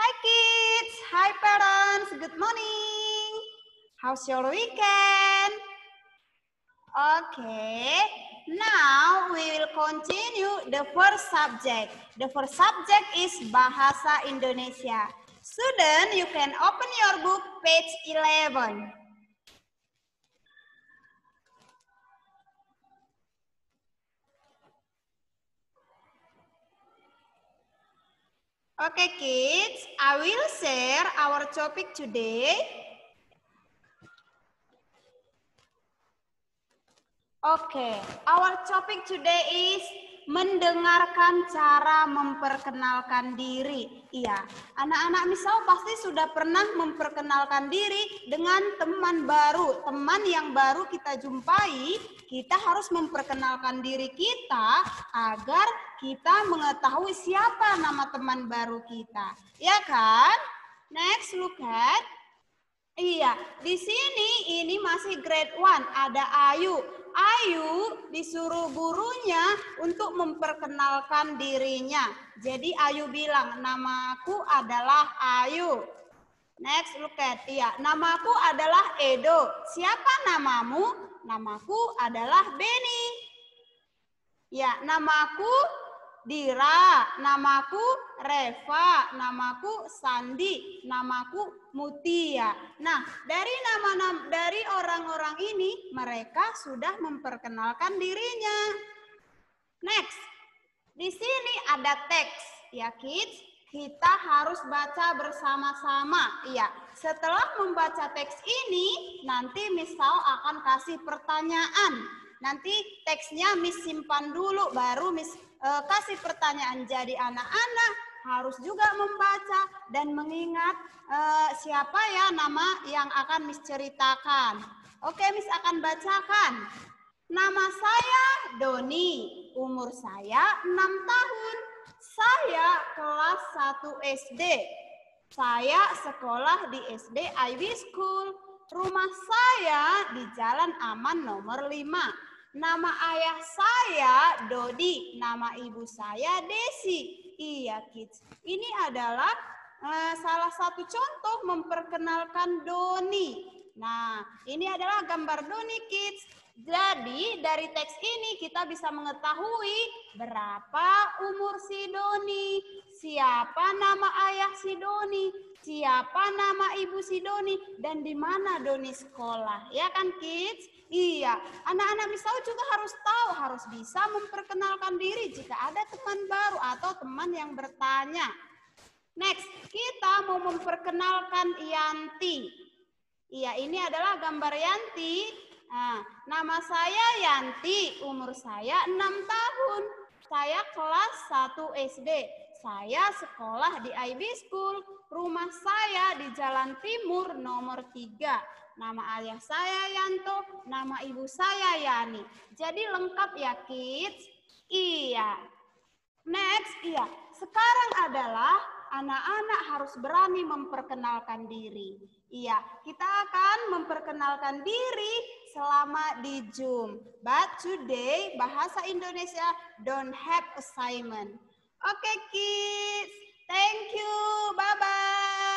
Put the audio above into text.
Hi kids, hi parents, good morning. How's your weekend? Okay, now we will continue the first subject. The first subject is Bahasa Indonesia. Student, you can open your book page 11. Okay, kids, I will share our topic today. Okay, our topic today is mendengarkan cara memperkenalkan diri. Iya, anak-anak misal pasti sudah pernah memperkenalkan diri dengan teman baru. Teman yang baru kita jumpai, kita harus memperkenalkan diri kita agar kita mengetahui siapa nama teman baru kita. Ya kan? Next, look at. Iya, di sini ini masih grade one ada Ayu. Ayu disuruh gurunya untuk memperkenalkan dirinya. Jadi Ayu bilang, namaku adalah Ayu. Next, look at. Iya, namaku adalah Edo. Siapa namamu? Namaku adalah Benny. Ya, namaku Dira, namaku Reva, namaku Sandi, namaku Mutia. Nah, dari nama, nama dari orang-orang ini mereka sudah memperkenalkan dirinya. Next. Di sini ada teks, ya kids. Kita harus baca bersama-sama. Iya. Setelah membaca teks ini, nanti misal akan kasih pertanyaan nanti teksnya Miss simpan dulu, baru Miss uh, kasih pertanyaan. Jadi anak-anak harus juga membaca dan mengingat uh, siapa ya nama yang akan Miss ceritakan. Oke, Miss akan bacakan. Nama saya Doni, umur saya 6 tahun. Saya kelas 1 SD. Saya sekolah di SD Ivy School. Rumah saya di Jalan Aman nomor 5. Nama ayah saya Dodi, nama ibu saya Desi. Iya kids, ini adalah eh, salah satu contoh memperkenalkan Doni. Nah, ini adalah gambar Doni kids. Jadi dari teks ini kita bisa mengetahui berapa umur si Doni siapa nama ayah si Doni, siapa nama ibu si Doni, dan di mana Doni sekolah. Ya kan kids? Iya, anak-anak misal juga harus tahu, harus bisa memperkenalkan diri jika ada teman baru atau teman yang bertanya. Next, kita mau memperkenalkan Yanti. Iya, ini adalah gambar Yanti. Nah, nama saya Yanti, umur saya 6 tahun. Saya kelas 1 SD. Saya sekolah di IB School. Rumah saya di Jalan Timur nomor 3. Nama ayah saya Yanto, nama ibu saya Yani. Jadi lengkap ya kids? Iya. Next, iya. Sekarang adalah anak-anak harus berani memperkenalkan diri. Iya, kita akan memperkenalkan diri selama di Zoom. But today, bahasa Indonesia don't have assignment. Okay, kids. Thank you. Bye-bye.